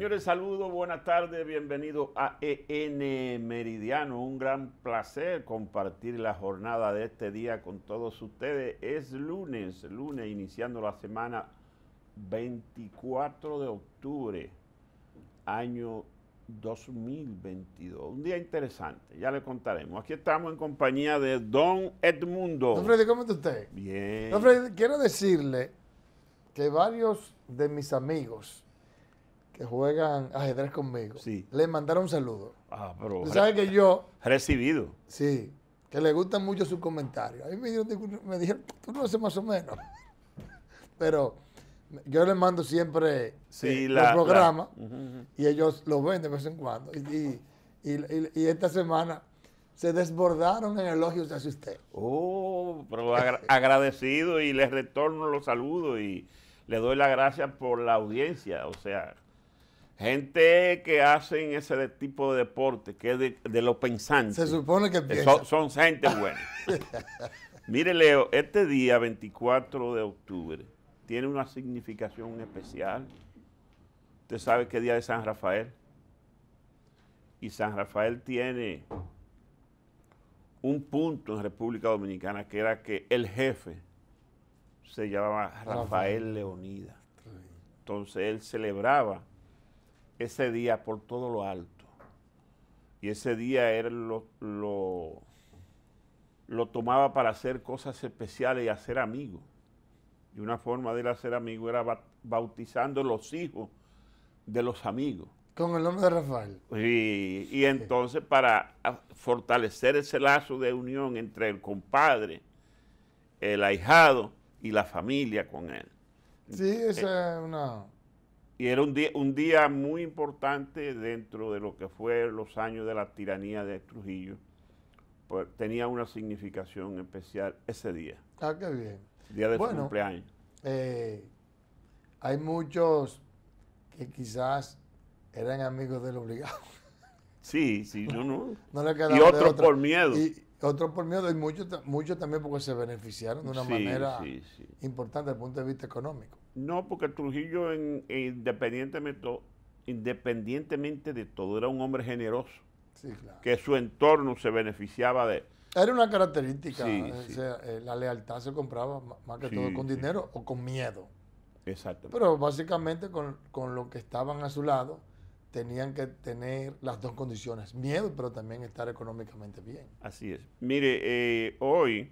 Señores, saludos, buenas tardes, bienvenidos a EN Meridiano. Un gran placer compartir la jornada de este día con todos ustedes. Es lunes, lunes, iniciando la semana 24 de octubre, año 2022. Un día interesante, ya le contaremos. Aquí estamos en compañía de Don Edmundo. Don Freddy, ¿cómo está usted? Bien. Don Freddy, quiero decirle que varios de mis amigos juegan ajedrez conmigo, sí. les mandaron un saludo. Ah, pero. sabes que yo. Recibido. Sí, que le gustan mucho sus comentarios. A mí me dijeron, me dijeron tú no sé más o menos. pero yo les mando siempre el eh, programa los y ellos lo ven de vez en cuando. Y, y, esta semana se desbordaron en elogios hacia usted. Oh, pero agradecido y les retorno los saludos y le doy las gracias por la audiencia. O sea, gente que hacen ese tipo de deporte, que es de, lo los pensantes. Se supone que son, son, gente buena. Mire, Leo, este día, 24 de octubre, tiene una significación especial. Usted sabe qué día de San Rafael. Y San Rafael tiene un punto en República Dominicana que era que el jefe se llamaba Rafael Leonida. Entonces él celebraba ese día por todo lo alto. Y ese día él lo, lo, tomaba para hacer cosas especiales y hacer amigos. Y una forma de hacer amigos era bautizando los hijos de los amigos. Con el nombre de Rafael. Y, y entonces para ah, fortalecer ese lazo de unión entre el compadre, el ahijado y la familia con él. Sí, esa eh, es una y era un día, un día muy importante dentro de lo que fue los años de la tiranía de Trujillo. Pues, tenía una significación especial ese día. Ah, qué bien. Día de su cumpleaños. Eh, hay muchos que quizás eran amigos del obligado. Sí, sí, no, no. y otros por miedo. Y otros por miedo y muchos mucho también porque se beneficiaron de una manera importante desde el punto de vista económico. No, porque Trujillo, en, independientemente, de todo, era un hombre generoso. Sí, claro. Que su entorno se beneficiaba de... Era una característica. Eh, eh, la lealtad se compraba más que todo con dinero o con miedo. Exacto. Pero básicamente con, lo que estaban a su lado, tenían que tener las dos condiciones, miedo, pero también estar económicamente bien. Así es. Mire, eh, hoy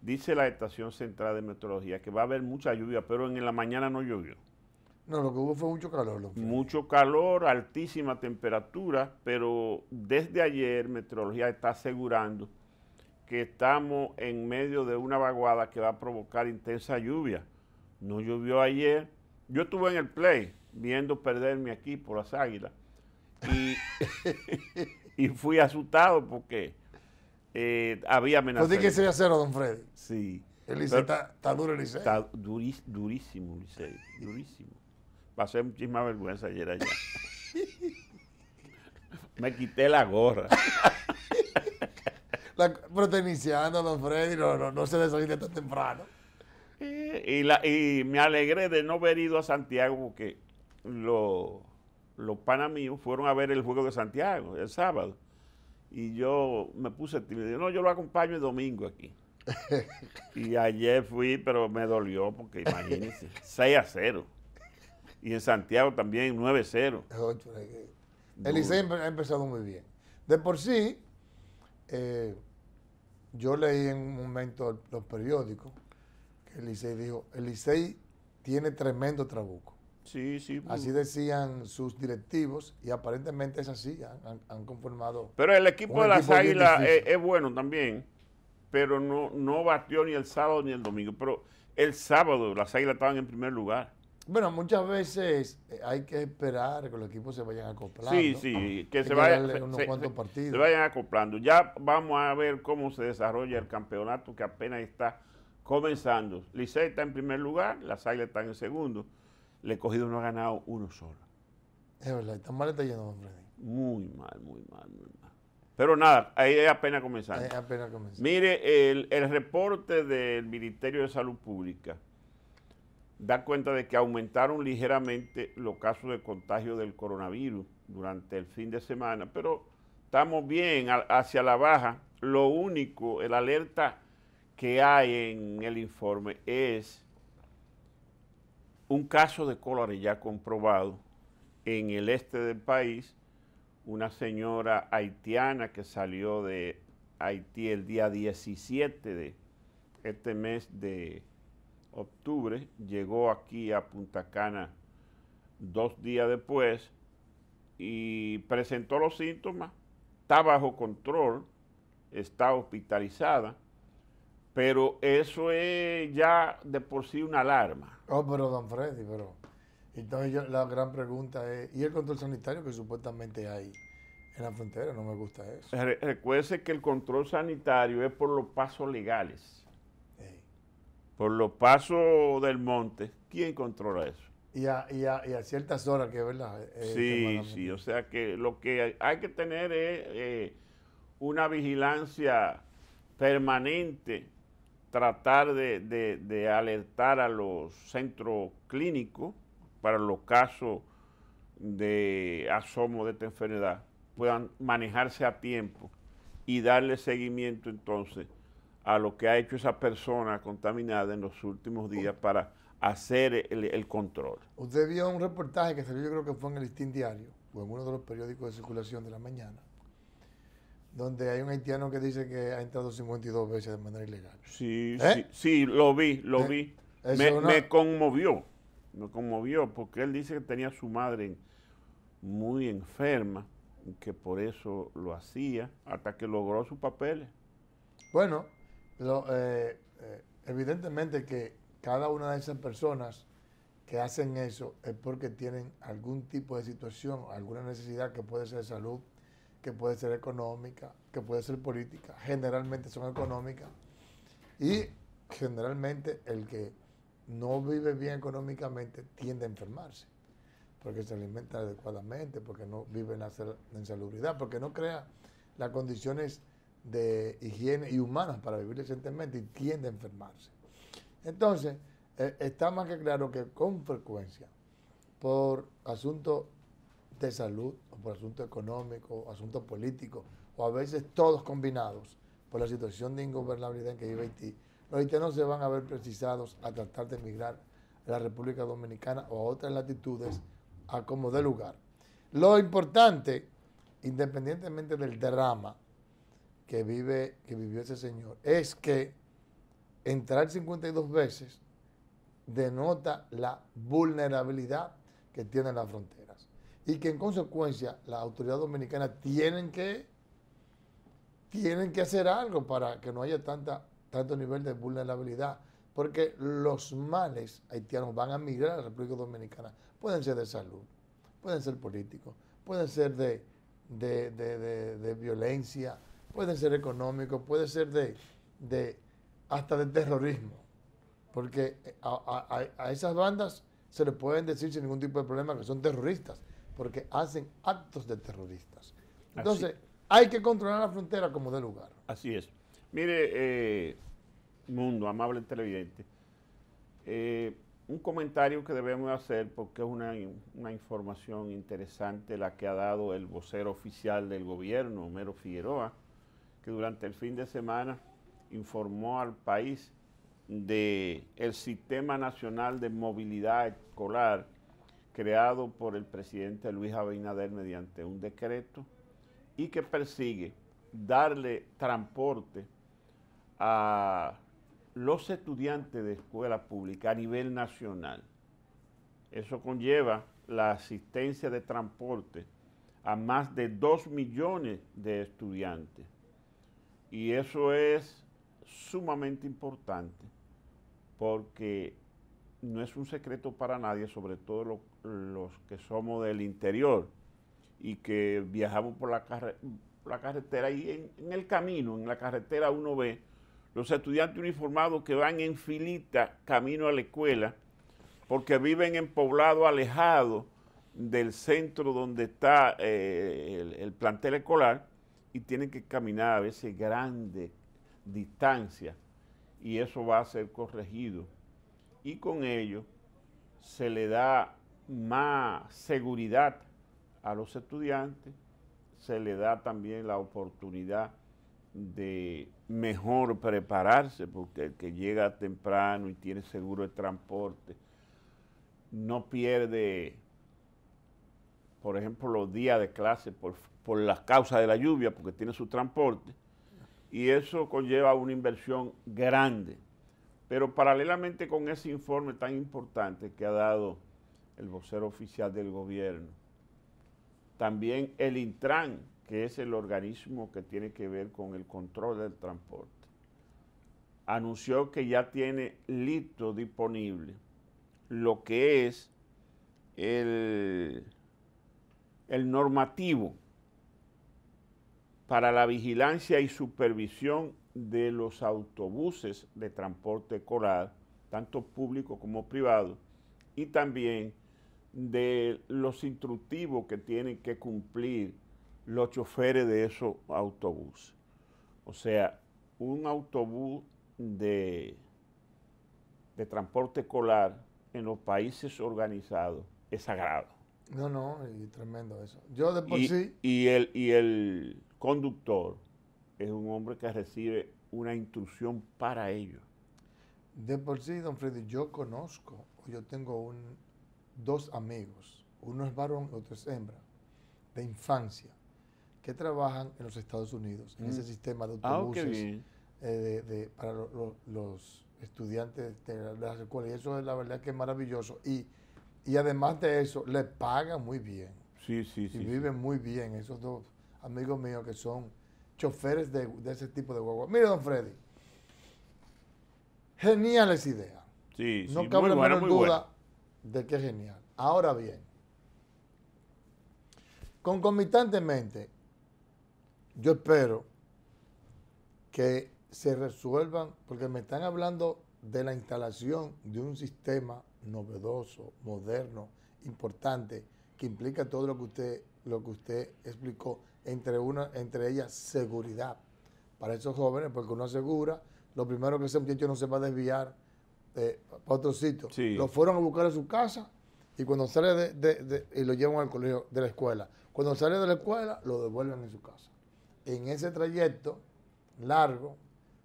dice la Estación Central de Meteorología que va a haber mucha lluvia, pero en la mañana no llovió. No, lo que hubo fue mucho calor. Mucho calor, altísima temperatura, pero desde ayer Meteorología está asegurando que estamos en medio de una vaguada que va a provocar intensa lluvia. No llovió ayer. Yo estuve en el play viendo perderme aquí por las águilas, y fui asustado porque eh, había amenazado Pues di que sería cero, don Freddy. Sí. El está, está, duro, el Está durísimo, Licey. Durísimo. Pasé muchísima vergüenza ayer allá. Me quité la gorra. pero está iniciando, don Freddy. No, no, no se de tan temprano. Eh, y, la, y, me alegré de no haber ido a Santiago porque los panamíos panas fueron a ver el juego de Santiago el sábado. Y yo me puse dijo No, yo lo acompaño el domingo aquí. y ayer fui, pero me dolió porque imagínense, 6 a 0. Y en Santiago también 9 a 0. El ha empezado muy bien. De por sí, eh, yo leí en un momento los periódicos que el dijo, el tiene tremendo trabuco. Sí, sí. Pues. Así decían sus directivos y aparentemente es así, han, conformado. Pero el equipo de las Águilas es, bueno también, pero no, no batió ni el sábado ni el domingo. Pero el sábado las Águilas estaban en primer lugar. Bueno, muchas veces eh, hay que esperar que los equipos se vayan acoplando. Sí, sí, que se vayan, vayan acoplando. Ya vamos a ver cómo se desarrolla el campeonato que apenas está comenzando. Licey está en primer lugar, las Águilas están en segundo. Le he cogido no ha ganado uno solo. Es verdad, tan mal está yendo, Freddy. Muy mal, muy mal, muy mal. Pero nada, ahí es apenas comenzando. Es apenas comenzando. Mire, el, reporte del Ministerio de Salud Pública da cuenta de que aumentaron ligeramente los casos de contagio del coronavirus durante el fin de semana, pero estamos bien hacia la baja. Lo único, el alerta que hay en el informe es un caso de cólera ya comprobado en el este del país, una señora haitiana que salió de Haití el día 17 de este mes de octubre, llegó aquí a Punta Cana dos días después y presentó los síntomas, está bajo control, está hospitalizada, pero eso es ya de por sí una alarma. Oh, pero don Freddy, pero... Entonces la gran pregunta es, ¿y el control sanitario que supuestamente hay en la frontera? No me gusta eso. recuerde que el control sanitario es por los pasos legales. Por los pasos del monte. ¿Quién controla eso? Y a, ciertas horas que es verdad. Eh, eh, sí, sí, o sea que lo que hay, que tener es eh, una vigilancia permanente tratar de, alertar a los centros clínicos para los casos de asomo de esta enfermedad puedan manejarse a tiempo y darle seguimiento entonces a lo que ha hecho esa persona contaminada en los últimos días para hacer el, control. Usted vio un reportaje que salió yo creo que fue en el Listín Diario o en uno de los periódicos de circulación de la mañana, donde hay un haitiano que dice que ha entrado 52 veces de manera ilegal. Sí, ¿Eh? sí, lo vi, lo eh, vi. Me, conmovió, me conmovió, porque él dice que tenía a su madre muy enferma, que por eso lo hacía, hasta que logró sus papeles. Bueno, eh, evidentemente que cada una de esas personas que hacen eso es porque tienen algún tipo de situación, alguna necesidad que puede ser de salud, que puede ser económica, que puede ser política, generalmente son económicas. Y generalmente el que no vive bien económicamente tiende a enfermarse, porque se alimenta adecuadamente, porque no vive en, la, porque no crea las condiciones de higiene y humanas para vivir decentemente y tiende a enfermarse. Entonces, eh, está más que claro que con frecuencia, por asuntos de salud, o por asuntos económicos, o asuntos políticos, o a veces todos combinados por la situación de ingobernabilidad en que vive Haití, los no se van a ver precisados a tratar de emigrar a la República Dominicana o a otras latitudes a como de lugar. Lo importante, independientemente del drama que, vive, que vivió ese señor, es que entrar 52 veces denota la vulnerabilidad que tiene la frontera y que en consecuencia las autoridades dominicanas tienen que, tienen que hacer algo para que no haya tanta, tanto nivel de vulnerabilidad, porque los males haitianos van a migrar a la República Dominicana. Pueden ser de salud, pueden ser políticos, pueden ser de, de, violencia, pueden ser económicos, pueden ser de, hasta de terrorismo, porque a, esas bandas se les pueden decir sin ningún tipo de problema que son terroristas porque hacen actos de terroristas. Entonces, hay que controlar la frontera como de lugar. Así es. Mire, eh, mundo, amable televidente, eh, un comentario que debemos hacer porque es una, información interesante la que ha dado el vocero oficial del gobierno, Homero Figueroa, que durante el fin de semana informó al país del Sistema Nacional de Movilidad Escolar creado por el presidente Luis Abinader mediante un decreto y que persigue darle transporte a los estudiantes de escuela pública a nivel nacional. Eso conlleva la asistencia de transporte a más de 2 millones de estudiantes. Y eso es sumamente importante porque no es un secreto para nadie, sobre todo lo, los que somos del interior y que viajamos por la, carretera y en, el camino, en la carretera uno ve los estudiantes uniformados que van en filita camino a la escuela porque viven en poblado alejado del centro donde está eh, el, el plantel escolar y tienen que caminar a veces grandes distancias y eso va a ser corregido y con ello se le da más seguridad a los estudiantes, se le da también la oportunidad de mejor prepararse, porque el que llega temprano y tiene seguro de transporte, no pierde, por ejemplo, los días de clase por, por las causas de la lluvia, porque tiene su transporte, y eso conlleva una inversión grande. Pero paralelamente con ese informe tan importante que ha dado el vocero oficial del gobierno. También el Intran, que es el organismo que tiene que ver con el control del transporte, anunció que ya tiene listo disponible lo que es el, normativo para la vigilancia y supervisión de los autobuses de transporte coral, tanto público como privado, y también de los instructivos que tienen que cumplir los choferes de esos autobuses. O sea, un autobús de, de transporte escolar en los países organizados es sagrado. No, no, es tremendo eso. Yo de por sí... Y el, y el conductor es un hombre que recibe una instrucción para ello. De por sí, don Freddy, yo conozco, yo tengo un, dos amigos, uno es varón y otro es hembra, de infancia, que trabajan en los Estados Unidos, en ese mm. sistema de ah, autobuses eh, para los estudiantes de las escuelas. Y eso es la verdad que es maravilloso. Y, y además de eso, le pagan muy bien. Sí, sí, sí. Y viven muy bien esos dos amigos míos que son choferes de, ese tipo de guagua. Mire, don Freddy, geniales ideas. Sí, no sí, cabe muy duda de que genial. Ahora bien, concomitantemente, yo espero que se resuelvan, porque me están hablando de la instalación de un sistema novedoso, moderno, importante, que implica todo lo que usted, lo que usted explicó, entre, una, entre ellas seguridad para esos jóvenes, porque pues, uno asegura, lo primero que ese muchacho no se va a desviar, eh, para otro sitio. Lo fueron a buscar a su casa y cuando sale de, y lo llevan al colegio de la escuela. Cuando sale de la escuela, lo devuelven en su casa. En ese trayecto largo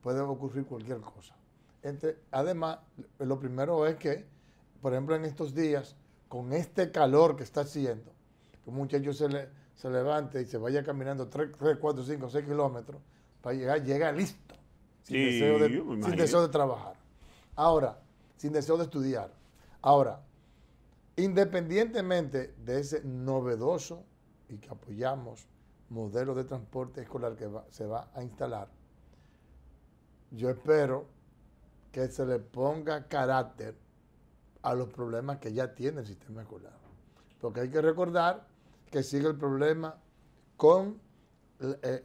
puede ocurrir cualquier cosa. Entre, además, lo primero es que, por ejemplo, en estos días, con este calor que está haciendo, que un muchacho se, le, levante y se vaya caminando 3, 4, 5, 6 kilómetros para llegar, llega listo, sin deseo de trabajar. Ahora, sin deseo de estudiar. Ahora, independientemente de ese novedoso y que apoyamos modelo de transporte escolar que se va a instalar, yo espero que se le ponga carácter a los problemas que ya tiene el sistema escolar. Porque hay que recordar que sigue el problema con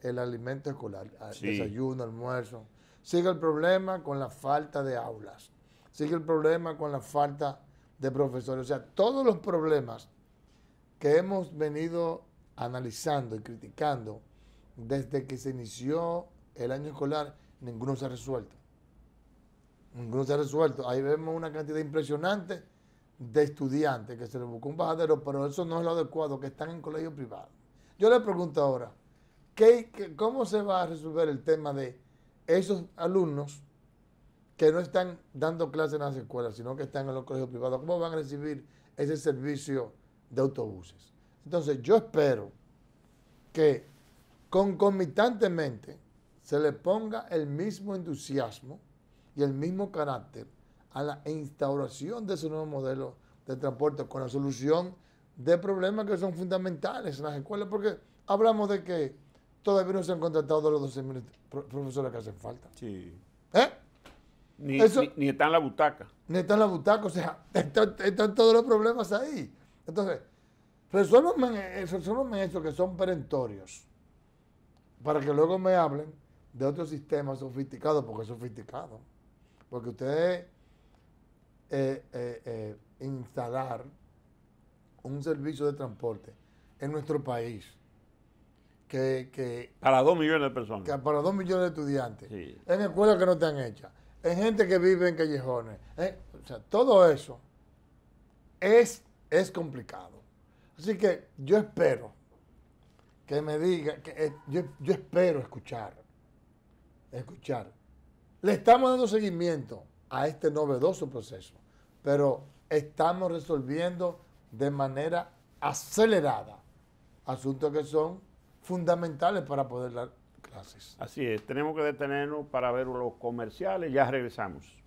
el, alimento escolar, ah, desayuno, almuerzo. Sigue el problema con la falta de aulas. Sigue el problema con la falta de profesores. O sea, todos los problemas que hemos venido analizando y criticando desde que se inició el año escolar, ninguno se ha resuelto. Ninguno se ha resuelto. Ahí vemos una cantidad impresionante de estudiantes que se les buscó un bajadero, pero eso no es lo adecuado, que están en colegios privados. Yo le pregunto ahora, cómo se va a resolver el tema de esos alumnos que no están dando clases en las escuelas, sino que están en los colegios privados, ¿cómo van a recibir ese servicio de autobuses? Entonces, yo espero que concomitantemente se le ponga el mismo entusiasmo y el mismo carácter a la instauración de ese nuevo modelo de transporte con la solución de problemas que son fundamentales en las escuelas, porque hablamos de que todavía no se han contratado los 12.000 profesores que hacen falta. Sí. ¿Eh? Ni, Eso, ni, está en la butaca. Ni están en la butaca, o sea, están, todos los problemas ahí. Entonces, resuélvanme, eh, resuélvanme que son perentorios, para que luego me hablen de otro sistema sofisticado. porque es sofisticado. Porque ustedes eh, eh, instalar un servicio de transporte en nuestro país, que, para dos millones de personas. para dos millones de estudiantes. En escuelas que no están hechas. En gente que vive en callejones. Eh, o sea, todo eso es, es complicado. Así que yo espero que me diga, que, eh, yo, yo espero escuchar, escuchar. Le estamos dando seguimiento a este novedoso proceso, pero estamos resolviendo de manera acelerada asuntos que son fundamentales para poder dar clases. Así es, tenemos que detenernos para ver los comerciales, ya regresamos.